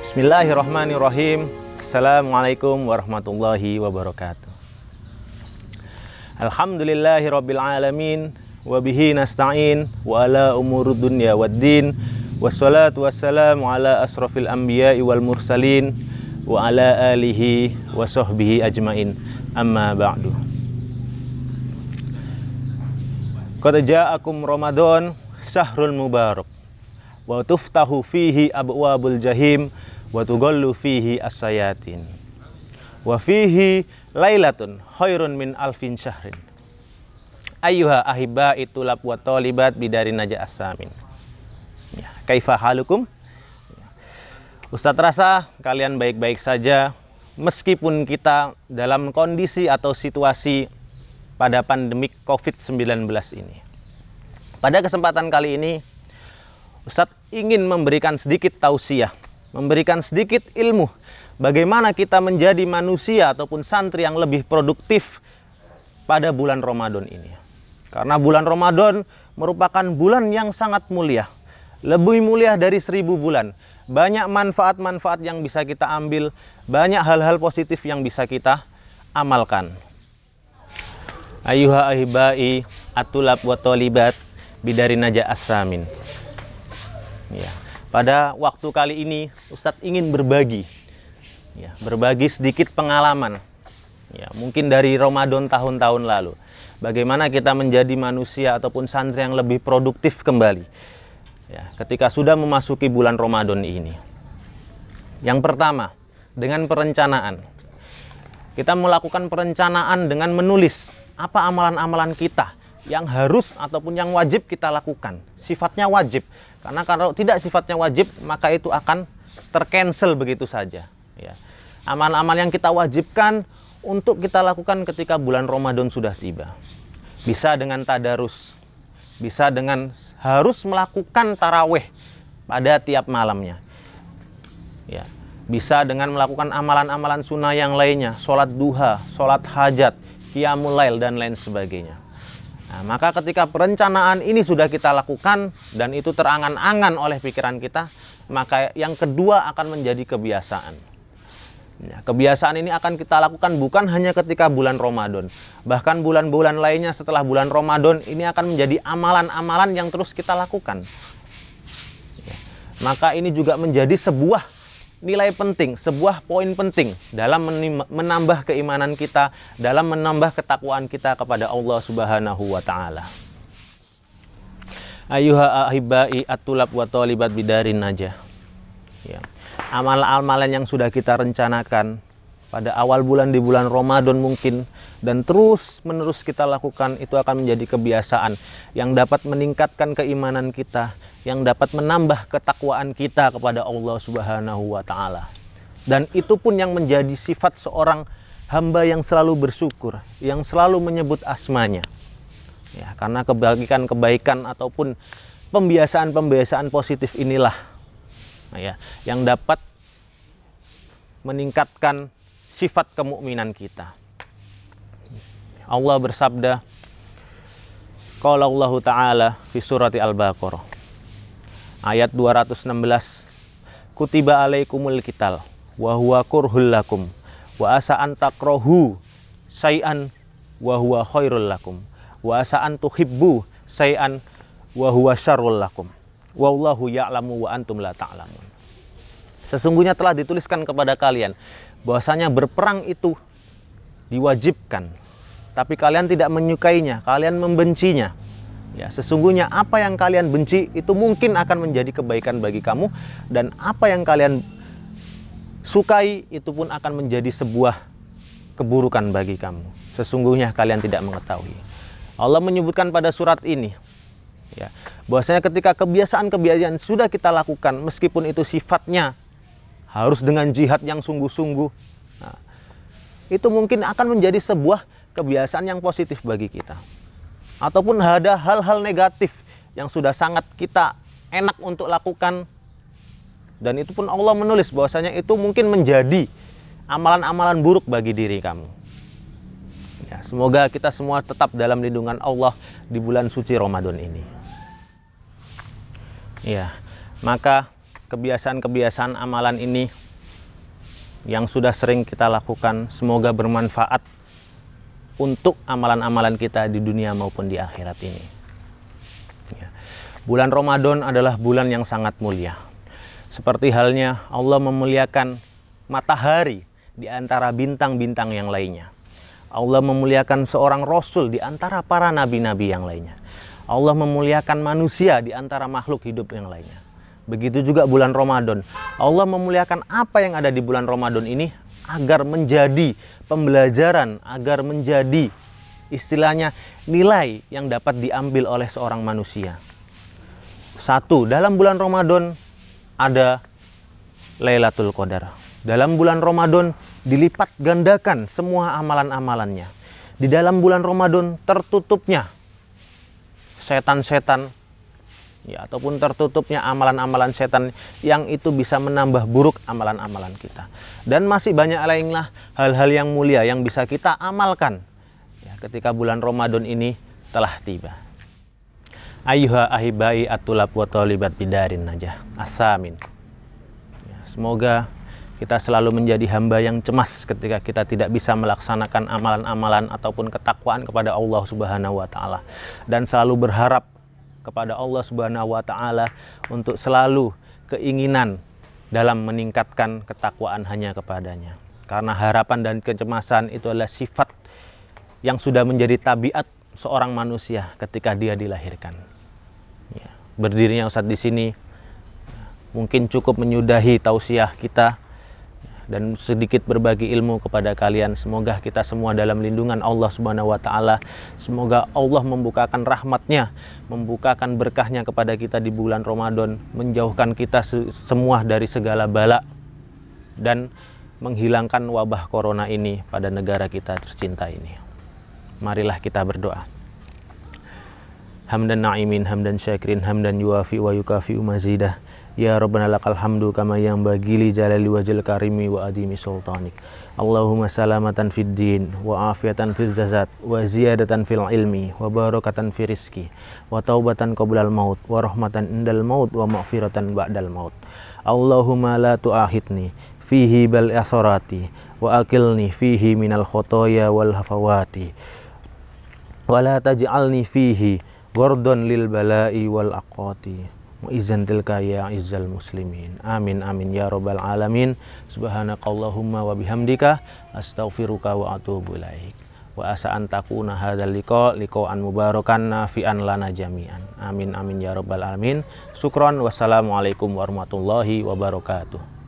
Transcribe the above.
Bismillahirrahmanirrahim. Assalamualaikum warahmatullahi wabarakatuh. Alhamdulillahirabbil alamin wa bihi nasta'in wa ala umurud dunya waddin wassalatu wassalamu ala asrafil anbiya'i wal mursalin wa ala alihi wa sahbihi ajmain. Amma ba'du. Qad ja'akum Ramadan syahrul mubarak wa tuftahu fihi abwabul jahim wa tugallu fihi asyayatin wa fihi lailatun khairun min alfin syahrin ayyuha ahibba itulab wa talibat bidari naja asamin ya, kaifa halukum Ustaz rasa kalian baik-baik saja meskipun kita dalam kondisi atau situasi pada pandemik COVID-19 ini. Pada kesempatan kali ini, Ustadz ingin memberikan sedikit tausiah, memberikan sedikit ilmu bagaimana kita menjadi manusia ataupun santri yang lebih produktif pada bulan Ramadan ini. Karena bulan Ramadan merupakan bulan yang sangat mulia, lebih mulia dari seribu bulan. Banyak manfaat-manfaat yang bisa kita ambil, banyak hal-hal positif yang bisa kita amalkan. Ayuha ahibai atulab wa Bidari Naja Asramin. Ya. Pada waktu kali ini Ustadz ingin berbagi, ya, berbagi sedikit pengalaman, ya, mungkin dari Ramadan tahun-tahun lalu. Bagaimana kita menjadi manusia ataupun santri yang lebih produktif kembali ya, ketika sudah memasuki bulan Ramadan ini. Yang pertama, dengan perencanaan. Kita melakukan perencanaan dengan menulis apa amalan-amalan kita yang harus ataupun yang wajib kita lakukan. Sifatnya wajib. Karena kalau tidak sifatnya wajib, maka itu akan tercancel begitu saja. Ya. Amal-amal yang kita wajibkan untuk kita lakukan ketika bulan Ramadan sudah tiba. Bisa dengan tadarus, bisa dengan harus melakukan taraweh pada tiap malamnya. Ya, bisa dengan melakukan amalan-amalan sunnah yang lainnya, sholat duha, sholat hajat, kiamulail dan lain sebagainya. Nah, maka ketika perencanaan ini sudah kita lakukan dan itu terangan-angan oleh pikiran kita, maka yang kedua akan menjadi kebiasaan. Nah, kebiasaan ini akan kita lakukan bukan hanya ketika bulan Ramadan, bahkan bulan-bulan lainnya setelah bulan Ramadan ini akan menjadi amalan-amalan yang terus kita lakukan. Ya, maka ini juga menjadi sebuah nilai penting, sebuah poin penting dalam menambah keimanan kita, dalam menambah ketakwaan kita kepada Allah Subhanahu wa taala. Ayuha ahibai atulab wa talibat bidarin najah. Ya. Amalan-amalan yang sudah kita rencanakan pada awal bulan di bulan Ramadan mungkin dan terus menerus kita lakukan itu akan menjadi kebiasaan yang dapat meningkatkan keimanan kita yang dapat menambah ketakwaan kita kepada Allah Subhanahu wa taala. Dan itu pun yang menjadi sifat seorang hamba yang selalu bersyukur, yang selalu menyebut asmanya. Ya, karena kebaikan-kebaikan ataupun pembiasaan-pembiasaan positif inilah nah ya, yang dapat meningkatkan sifat kemukminan kita. Allah bersabda, Qala Allah Ta'ala fi surati Al-Baqarah ayat 216 kutiba alaikumul kital wa huwa kurhul lakum wa asa antakrohu sayan wa huwa khairul lakum wa asa antuhibbu sayan wa huwa syarrul lakum wallahu ya'lamu wa antum la ta'lamun sesungguhnya telah dituliskan kepada kalian bahwasanya berperang itu diwajibkan tapi kalian tidak menyukainya kalian membencinya Ya, sesungguhnya apa yang kalian benci itu mungkin akan menjadi kebaikan bagi kamu dan apa yang kalian sukai itu pun akan menjadi sebuah keburukan bagi kamu. Sesungguhnya kalian tidak mengetahui. Allah menyebutkan pada surat ini ya, bahwasanya ketika kebiasaan-kebiasaan sudah kita lakukan meskipun itu sifatnya harus dengan jihad yang sungguh-sungguh nah, itu mungkin akan menjadi sebuah kebiasaan yang positif bagi kita ataupun ada hal-hal negatif yang sudah sangat kita enak untuk lakukan dan itu pun Allah menulis bahwasanya itu mungkin menjadi amalan-amalan buruk bagi diri kamu. Ya, semoga kita semua tetap dalam lindungan Allah di bulan suci Ramadan ini. Ya, maka kebiasaan-kebiasaan amalan ini yang sudah sering kita lakukan semoga bermanfaat untuk amalan-amalan kita di dunia maupun di akhirat ini. Ya. Bulan Ramadan adalah bulan yang sangat mulia. Seperti halnya Allah memuliakan matahari di antara bintang-bintang yang lainnya. Allah memuliakan seorang rasul di antara para nabi-nabi yang lainnya. Allah memuliakan manusia di antara makhluk hidup yang lainnya. Begitu juga bulan Ramadan. Allah memuliakan apa yang ada di bulan Ramadan ini agar menjadi pembelajaran, agar menjadi istilahnya nilai yang dapat diambil oleh seorang manusia. Satu, dalam bulan Ramadan ada Lailatul Qadar. Dalam bulan Ramadan dilipat gandakan semua amalan-amalannya. Di dalam bulan Ramadan tertutupnya setan-setan ya ataupun tertutupnya amalan-amalan setan yang itu bisa menambah buruk amalan-amalan kita. Dan masih banyak lainlah hal-hal yang mulia yang bisa kita amalkan ya, ketika bulan Ramadan ini telah tiba. Ayuha ahibai atulab wa talibat bidarin najah. Asamin. Ya, semoga kita selalu menjadi hamba yang cemas ketika kita tidak bisa melaksanakan amalan-amalan ataupun ketakwaan kepada Allah Subhanahu wa taala dan selalu berharap kepada Allah Subhanahu wa taala untuk selalu keinginan dalam meningkatkan ketakwaan hanya kepadanya. Karena harapan dan kecemasan itu adalah sifat yang sudah menjadi tabiat seorang manusia ketika dia dilahirkan. Ya, berdirinya Ustadz di sini mungkin cukup menyudahi tausiah kita dan sedikit berbagi ilmu kepada kalian. Semoga kita semua dalam lindungan Allah Subhanahu wa taala. Semoga Allah membukakan rahmatnya, membukakan berkahnya kepada kita di bulan Ramadan, menjauhkan kita semua dari segala bala dan menghilangkan wabah corona ini pada negara kita tercinta ini. Marilah kita berdoa hamdan na'imin hamdan syakirin hamdan yuafi wa yukafi umazidah. Ya Rabbana lakal hamdu kama yang bagili jalali wajil karimi wa adimi sultanik. Allahumma salamatan fid din wa afiatan fil zazat wa ziyadatan fil ilmi wa barakatan fil rizki wa taubatan qablal maut wa rahmatan indal maut wa ma'firatan ba'dal maut. Allahumma la tu'ahidni fihi bal asarati wa akilni fihi minal khotoya wal hafawati wa la taj'alni fihi gordon lil balai wal aqati izan tilka ya izal muslimin amin amin ya robbal alamin subhanakallahumma wa bihamdika astaghfiruka wa atubu ilaik wa asa an takuna hadzal liqa liqa'an mubarakan nafi'an lana jami'an amin amin ya robbal alamin syukron wassalamualaikum warahmatullahi wabarakatuh